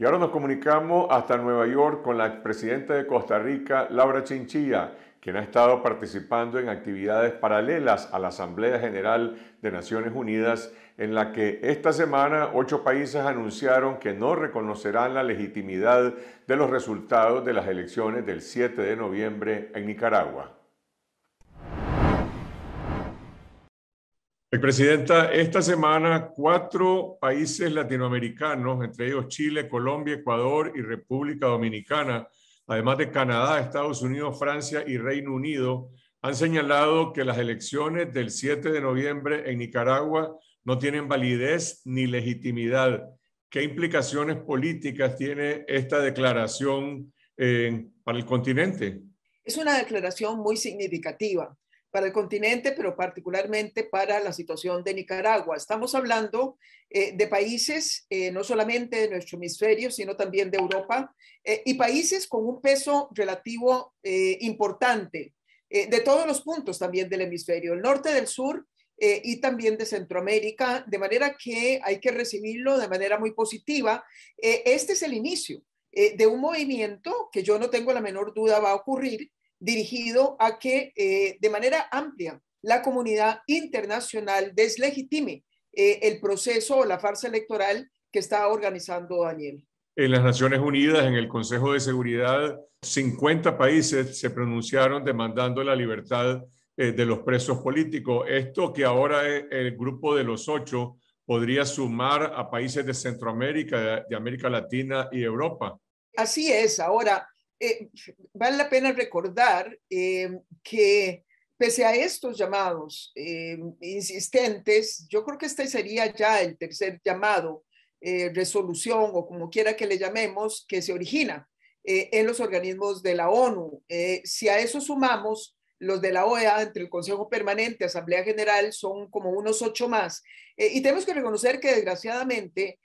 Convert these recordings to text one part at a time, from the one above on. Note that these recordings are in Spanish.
Y ahora nos comunicamos hasta Nueva York con la expresidenta de Costa Rica, Laura Chinchilla, quien ha estado participando en actividades paralelas a la Asamblea General de Naciones Unidas, en la que esta semana ocho países anunciaron que no reconocerán la legitimidad de los resultados de las elecciones del 7 de noviembre en Nicaragua. Presidenta, esta semana cuatro países latinoamericanos, entre ellos Chile, Colombia, Ecuador y República Dominicana, además de Canadá, Estados Unidos, Francia y Reino Unido, han señalado que las elecciones del 7 de noviembre en Nicaragua no tienen validez ni legitimidad. ¿Qué implicaciones políticas tiene esta declaración eh, para el continente? Es una declaración muy significativa para el continente, pero particularmente para la situación de Nicaragua. Estamos hablando eh, de países, eh, no solamente de nuestro hemisferio, sino también de Europa, eh, y países con un peso relativo importante, de todos los puntos también del hemisferio, el norte, del sur, y también de Centroamérica, de manera que hay que recibirlo de manera muy positiva. este es el inicio de un movimiento que yo no tengo la menor duda va a ocurrir dirigido a que eh, de manera amplia la comunidad internacional deslegitime eh, el proceso o la farsa electoral que está organizando Daniel. En las Naciones Unidas, en el Consejo de Seguridad, 50 países se pronunciaron demandando la libertad eh, de los presos políticos. Esto que ahora el grupo de los ocho podría sumar a países de Centroamérica, de América Latina y Europa. Así es. Ahora, eh, vale la pena recordar eh, que pese a estos llamados eh, insistentes, yo creo que este sería ya el tercer llamado, resolución o como quiera que le llamemos, que se origina en los organismos de la ONU. si a eso sumamos los de la OEA, entre el Consejo Permanente, Asamblea General, son como unos ocho más. y tenemos que reconocer que desgraciadamente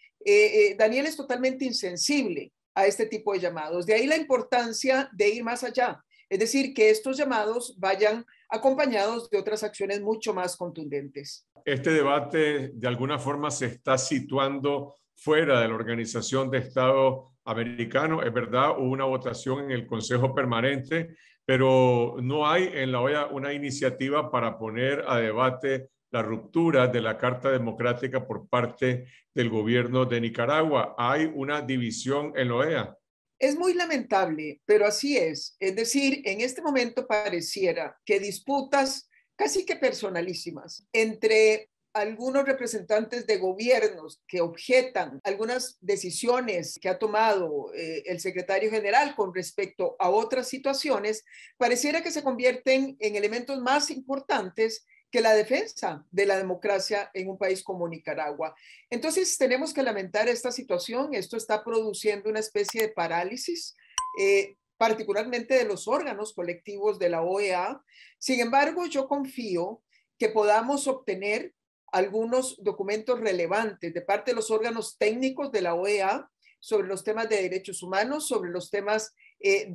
Daniel es totalmente insensible a este tipo de llamados. De ahí la importancia de ir más allá, es decir, que estos llamados vayan acompañados de otras acciones mucho más contundentes. Este debate de alguna forma se está situando fuera de la Organización de Estado Americano. Es verdad, hubo una votación en el Consejo Permanente, pero no hay en la OEA una iniciativa para poner a debate la ruptura de la Carta Democrática por parte del gobierno de Nicaragua. Hay una división en la OEA. Es muy lamentable, pero así es. Es decir, en este momento pareciera que disputas casi que personalísimas entre algunos representantes de gobiernos que objetan algunas decisiones que ha tomado eh, el secretario general con respecto a otras situaciones, pareciera que se convierten en elementos más importantes que la defensa de la democracia en un país como Nicaragua. Entonces tenemos que lamentar esta situación. Esto está produciendo una especie de parálisis. Eh, particularmente de los órganos colectivos de la OEA. Sin embargo, yo confío que podamos obtener algunos documentos relevantes de parte de los órganos técnicos de la OEA sobre los temas de derechos humanos, sobre los temas eh,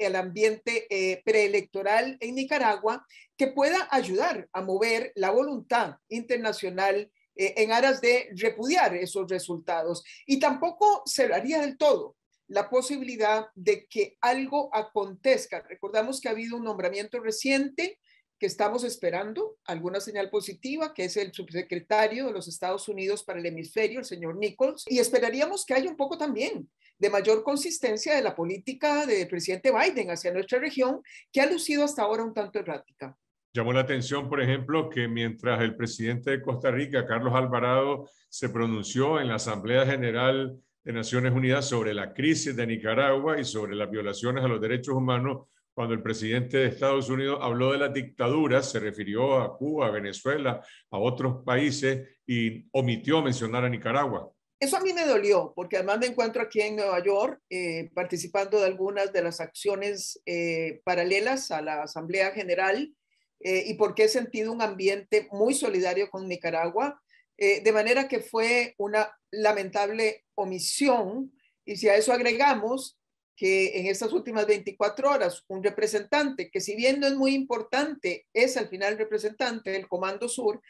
del ambiente eh, preelectoral en Nicaragua que pueda ayudar a mover la voluntad internacional eh, en aras de repudiar esos resultados. Y tampoco cerraría del todo la posibilidad de que algo acontezca. Recordamos que ha habido un nombramiento reciente que estamos esperando alguna señal positiva, que es el subsecretario de los Estados Unidos para el hemisferio, el señor Nichols, y esperaríamos que haya un poco también de mayor consistencia de la política del presidente Biden hacia nuestra región, que ha lucido hasta ahora un tanto errática. Llamó la atención, por ejemplo, que mientras el presidente de Costa Rica, Carlos Alvarado, se pronunció en la Asamblea General de Naciones Unidas sobre la crisis de Nicaragua y sobre las violaciones a los derechos humanos, cuando el presidente de Estados Unidos habló de las dictaduras, se refirió a Cuba, Venezuela, a otros países y omitió mencionar a Nicaragua. Eso a mí me dolió, porque además me encuentro aquí en Nueva York eh, participando de algunas de las acciones eh, paralelas a la Asamblea General eh, y porque he sentido un ambiente muy solidario con Nicaragua, de manera que fue una lamentable omisión. Y si a eso agregamos que en estas últimas 24 horas un representante, que si bien no es muy importante, es al final representante del Comando Sur,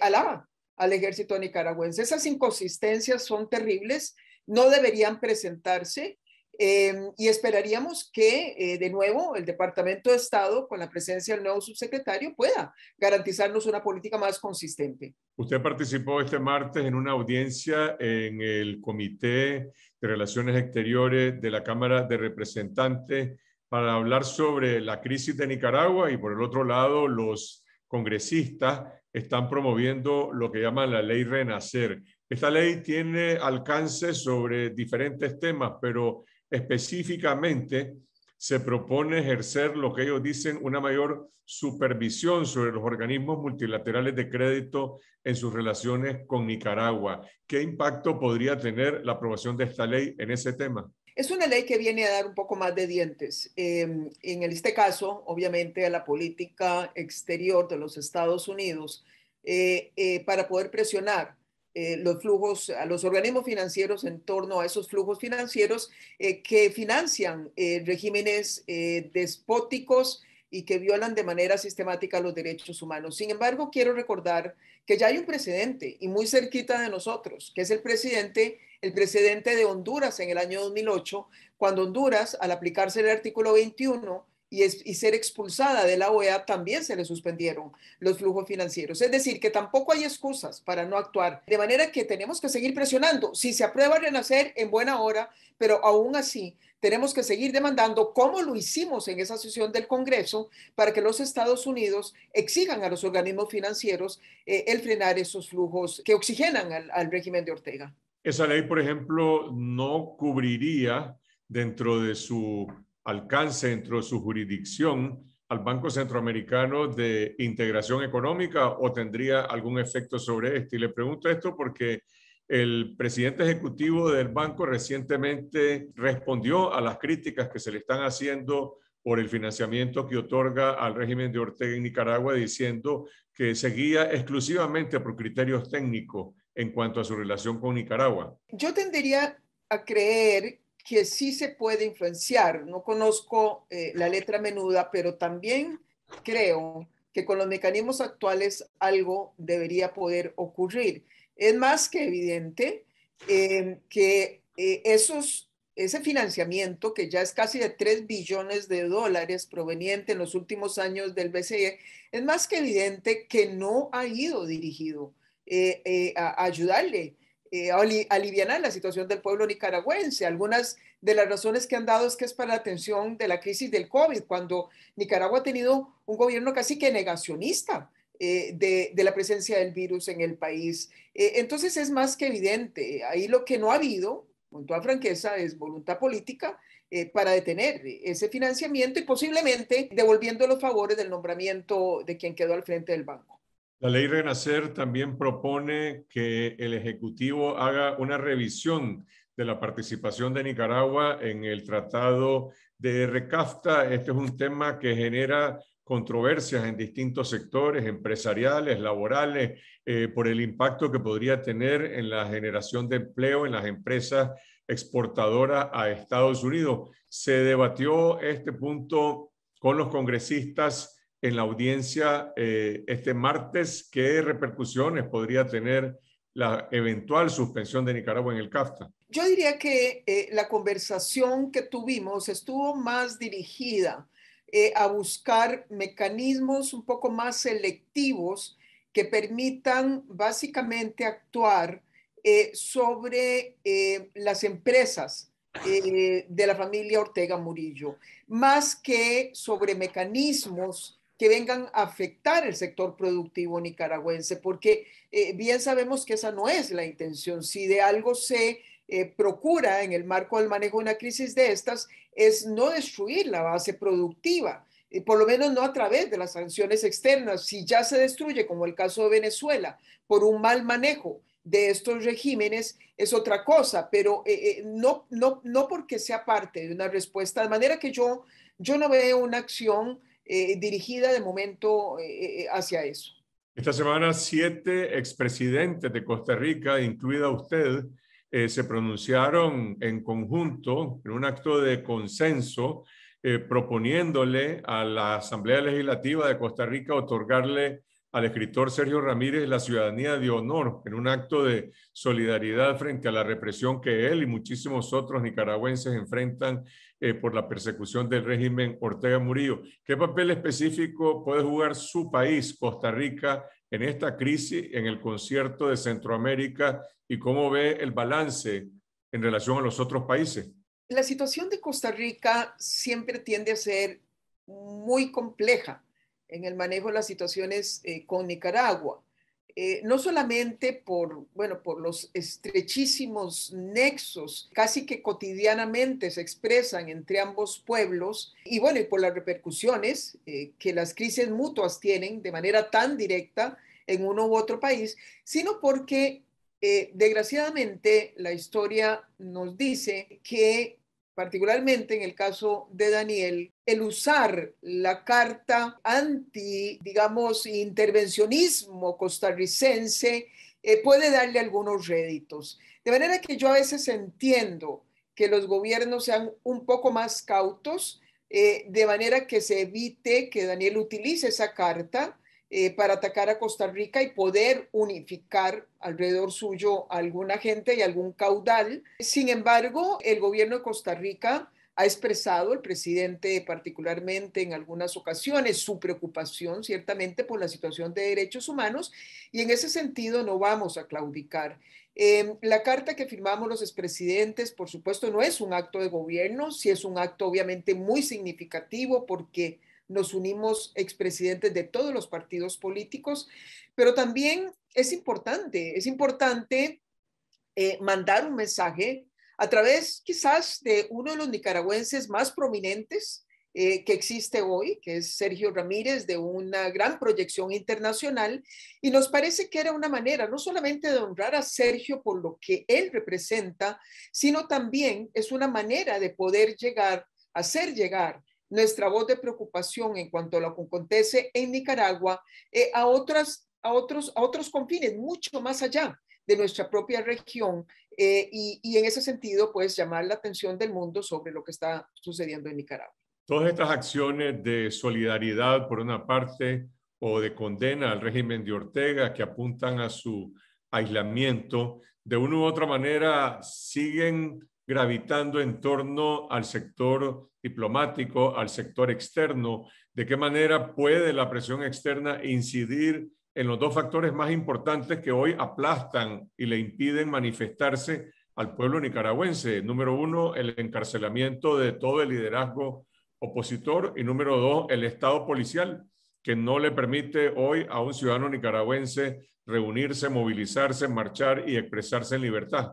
alaba al ejército nicaragüense. Esas inconsistencias son terribles, no deberían presentarse em, y esperaríamos que, eh, de nuevo, el Departamento de Estado, con la presencia del nuevo subsecretario, pueda garantizarnos una política más consistente. Usted participó este martes en una audiencia en el Comité de Relaciones Exteriores de la Cámara de Representantes para hablar sobre la crisis de Nicaragua y, por el otro lado, los congresistas están promoviendo lo que llaman la ley Renacer. Esta ley tiene alcance sobre diferentes temas, pero específicamente se propone ejercer lo que ellos dicen una mayor supervisión sobre los organismos multilaterales de crédito en sus relaciones con Nicaragua. ¿Qué impacto podría tener la aprobación de esta ley en ese tema? Es una ley que viene a dar un poco más de dientes, em, en este caso, obviamente, a la política exterior de los Estados Unidos eh, eh, para poder presionar eh, los flujos, a los organismos financieros en torno a esos flujos financieros que financian regímenes despóticos y que violan de manera sistemática los derechos humanos. Sin embargo, quiero recordar que ya hay un presidente, y muy cerquita de nosotros, que es el presidente el precedente de Honduras en el año 2008, cuando Honduras, al aplicarse el artículo 21 y, ser expulsada de la OEA, también se le suspendieron los flujos financieros. Es decir, que tampoco hay excusas para no actuar. De manera que tenemos que seguir presionando. Si se aprueba renacer en buena hora, pero aún así tenemos que seguir demandando, como lo hicimos en esa sesión del Congreso, para que los Estados Unidos exijan a los organismos financieros eh, el frenar esos flujos que oxigenan al régimen de Ortega. Esa ley, por ejemplo, no cubriría dentro de su alcance, dentro de su jurisdicción, al Banco Centroamericano de Integración Económica o tendría algún efecto sobre este Y le pregunto esto porque el presidente ejecutivo del banco recientemente respondió a las críticas que se le están haciendo por el financiamiento que otorga al régimen de Ortega en Nicaragua, diciendo que seguía exclusivamente por criterios técnicos en cuanto a su relación con Nicaragua? Yo tendería a creer que sí se puede influenciar. No conozco eh, la letra menuda, pero también creo que con los mecanismos actuales algo debería poder ocurrir. Es más que evidente eh, que eh, ese financiamiento, que ya es casi de 3 billones de dólares proveniente en los últimos años del BCE, es más que evidente que no ha ido dirigido eh, eh, ayudarle, eh, a aliviar la situación del pueblo nicaragüense. Algunas de las razones que han dado es que es para la atención de la crisis del COVID, cuando Nicaragua ha tenido un gobierno casi que negacionista. De, la presencia del virus en el país. entonces es más que evidente, ahí lo que no ha habido, con toda franqueza, es voluntad política para detener ese financiamiento y posiblemente devolviendo los favores del nombramiento de quien quedó al frente del banco. La ley Renacer también propone que el Ejecutivo haga una revisión de la participación de Nicaragua en el Tratado de Recafta. Este es un tema que genera controversias en distintos sectores empresariales, laborales, eh, por el impacto que podría tener en la generación de empleo en las empresas exportadoras a Estados Unidos. Se debatió este punto con los congresistas en la audiencia eh, este martes qué repercusiones podría tener la eventual suspensión de Nicaragua en el CAFTA. Yo diría que eh, la conversación que tuvimos estuvo más dirigida eh, a buscar mecanismos un poco más selectivos que permitan básicamente actuar sobre las empresas de la familia Ortega Murillo, más que sobre mecanismos que vengan a afectar el sector productivo nicaragüense, porque eh, bien sabemos que esa no es la intención. Si de algo se eh, procura en el marco del manejo de una crisis de estas, es no destruir la base productiva, por lo menos no a través de las sanciones externas. Si ya se destruye, como el caso de Venezuela, por un mal manejo de estos regímenes es otra cosa, pero eh, no, no, no porque sea parte de una respuesta, de manera que yo, yo no veo una acción eh, dirigida de momento eh, eh, hacia eso. Esta semana siete expresidentes de Costa Rica, incluida usted, se pronunciaron en conjunto, en un acto de consenso, proponiéndole a la Asamblea Legislativa de Costa Rica otorgarle al escritor Sergio Ramírez la ciudadanía de honor en un acto de solidaridad frente a la represión que él y muchísimos otros nicaragüenses enfrentan eh, por la persecución del régimen Ortega Murillo. ¿Qué papel específico puede jugar su país, Costa Rica, en esta crisis, en el concierto de Centroamérica y cómo ve el balance en relación a los otros países? La situación de Costa Rica siempre tiende a ser muy compleja en el manejo de las situaciones eh, con Nicaragua. Eh, no solamente por, bueno, por los estrechísimos nexos casi que cotidianamente se expresan entre ambos pueblos y bueno, y por las repercusiones eh, que las crisis mutuas tienen de manera tan directa en uno u otro país, sino porque desgraciadamente la historia nos dice que particularmente en el caso de Daniel, el usar la carta anti, digamos, intervencionismo costarricense eh, puede darle algunos réditos. De manera que yo a veces entiendo que los gobiernos sean un poco más cautos, eh, de manera que se evite que Daniel utilice esa carta eh, para atacar a Costa Rica y poder unificar alrededor suyo alguna gente y algún caudal. Sin embargo, el gobierno de Costa Rica ha expresado el presidente particularmente en algunas ocasiones su preocupación ciertamente por la situación de derechos humanos y en ese sentido no vamos a claudicar. Em, la carta que firmamos los expresidentes, por supuesto, no es un acto de gobierno, si es un acto obviamente muy significativo porque nos unimos expresidentes de todos los partidos políticos, pero también es importante, es importante eh, mandar un mensaje a través quizás de uno de los nicaragüenses más prominentes eh, que existe hoy, que es Sergio Ramírez, de una gran proyección internacional, y nos parece que era una manera no solamente de honrar a Sergio por lo que él representa, sino también es una manera de poder llegar, hacer llegar nuestra voz de preocupación en cuanto a lo que acontece en Nicaragua eh, a, otras, a, otros, a otros confines, mucho más allá de nuestra propia región eh, y, y, en ese sentido, pues llamar la atención del mundo sobre lo que está sucediendo en Nicaragua. Todas estas acciones de solidaridad, por una parte, o de condena al régimen de Ortega que apuntan a su aislamiento, de una u otra manera siguen gravitando en torno al sector diplomático, al sector externo? ¿De qué manera puede la presión externa incidir en los dos factores más importantes que hoy aplastan y le impiden manifestarse al pueblo nicaragüense? Número uno, el encarcelamiento de todo el liderazgo opositor y número dos, el Estado policial, que no le permite hoy a un ciudadano nicaragüense reunirse, movilizarse, marchar y expresarse en libertad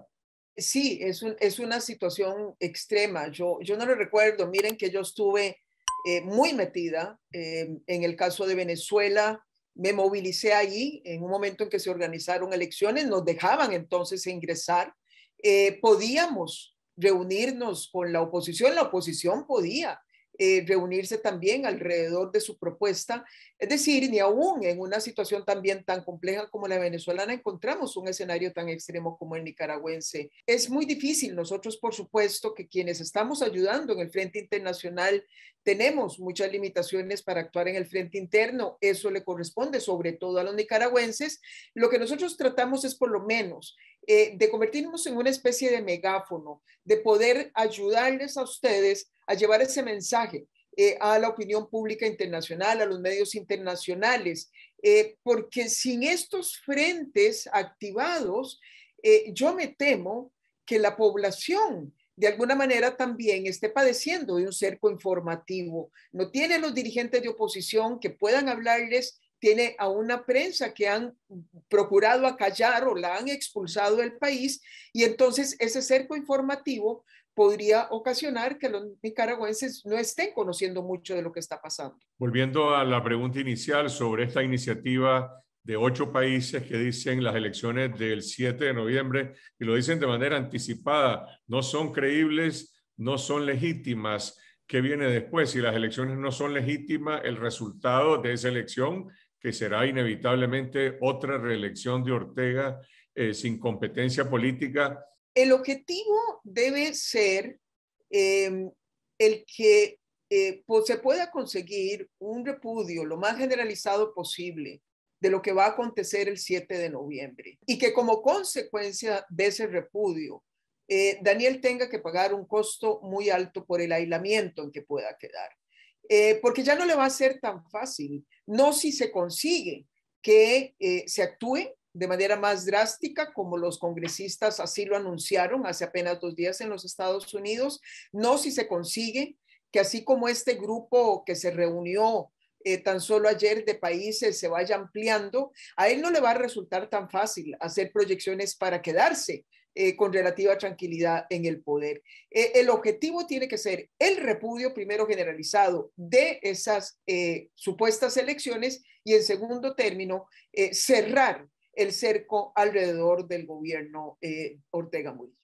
sí, es, una situación extrema. Yo, no lo recuerdo. Miren que yo estuve eh, muy metida eh, en el caso de Venezuela. Me movilicé allí en un momento en que se organizaron elecciones. Nos dejaban entonces ingresar. Eh, podíamos reunirnos con la oposición. La oposición podía eh, reunirse también alrededor de su propuesta. Es decir, ni aún en una situación también tan compleja como la venezolana encontramos un escenario tan extremo como el nicaragüense. Es muy difícil. Nosotros, por supuesto, que quienes estamos ayudando en el Frente Internacional tenemos muchas limitaciones para actuar en el Frente Interno. Eso le corresponde sobre todo a los nicaragüenses. Lo que nosotros tratamos es por lo menos eh, de convertirnos en una especie de megáfono, de poder ayudarles a ustedes a llevar ese mensaje eh, a la opinión pública internacional, a los medios internacionales, eh, porque sin estos frentes activados, eh, yo me temo que la población de alguna manera también esté padeciendo de un cerco informativo. No tiene los dirigentes de oposición que puedan hablarles tiene a una prensa que han procurado acallar o la han expulsado del país y entonces ese cerco informativo podría ocasionar que los nicaragüenses no estén conociendo mucho de lo que está pasando. Volviendo a la pregunta inicial sobre esta iniciativa de ocho países que dicen las elecciones del 7 de noviembre y lo dicen de manera anticipada, no son creíbles, no son legítimas. ¿Qué viene después? Si las elecciones no son legítimas, el resultado de esa elección que será inevitablemente otra reelección de Ortega eh, sin competencia política. El objetivo debe ser em, el que eh, pues, se pueda conseguir un repudio lo más generalizado posible de lo que va a acontecer el 7 de noviembre y que como consecuencia de ese repudio, eh, Daniel tenga que pagar un costo muy alto por el aislamiento en que pueda quedar. Eh, porque ya no le va a ser tan fácil, no si se consigue que eh, se actúe de manera más drástica, como los congresistas así lo anunciaron hace apenas dos días en los Estados Unidos, no si se consigue que así como este grupo que se reunió eh, tan solo ayer de países se vaya ampliando, a él no le va a resultar tan fácil hacer proyecciones para quedarse eh, con relativa tranquilidad en el poder. Eh, el objetivo tiene que ser el repudio primero generalizado de esas eh, supuestas elecciones y en segundo término cerrar el cerco alrededor del gobierno Ortega Murillo.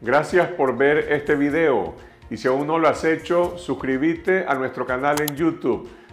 Gracias por ver este video y si aún no lo has hecho, suscríbete a nuestro canal en YouTube